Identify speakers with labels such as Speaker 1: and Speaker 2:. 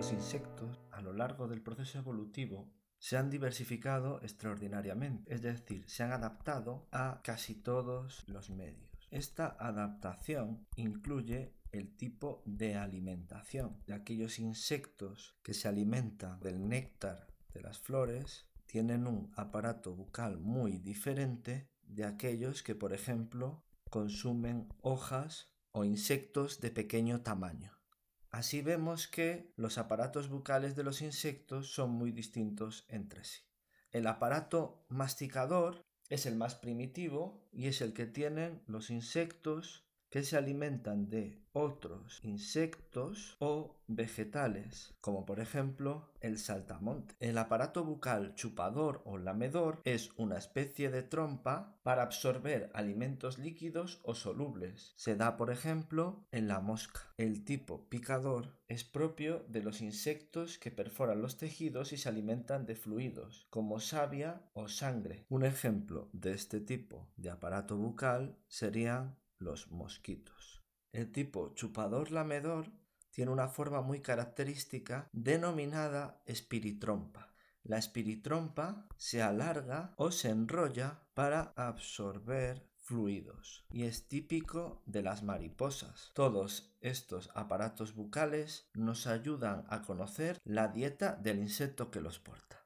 Speaker 1: los insectos, a lo largo del proceso evolutivo, se han diversificado extraordinariamente, es decir, se han adaptado a casi todos los medios. Esta adaptación incluye el tipo de alimentación de aquellos insectos que se alimentan del néctar de las flores tienen un aparato bucal muy diferente de aquellos que, por ejemplo, consumen hojas o insectos de pequeño tamaño. Así vemos que los aparatos bucales de los insectos son muy distintos entre sí. El aparato masticador es el más primitivo y es el que tienen los insectos que se alimentan de otros insectos o vegetales, como por ejemplo el saltamonte. El aparato bucal chupador o lamedor es una especie de trompa para absorber alimentos líquidos o solubles. Se da por ejemplo en la mosca. El tipo picador es propio de los insectos que perforan los tejidos y se alimentan de fluidos, como savia o sangre. Un ejemplo de este tipo de aparato bucal serían los mosquitos. El tipo chupador lamedor tiene una forma muy característica denominada espiritrompa. La espiritrompa se alarga o se enrolla para absorber fluidos y es típico de las mariposas. Todos estos aparatos bucales nos ayudan a conocer la dieta del insecto que los porta.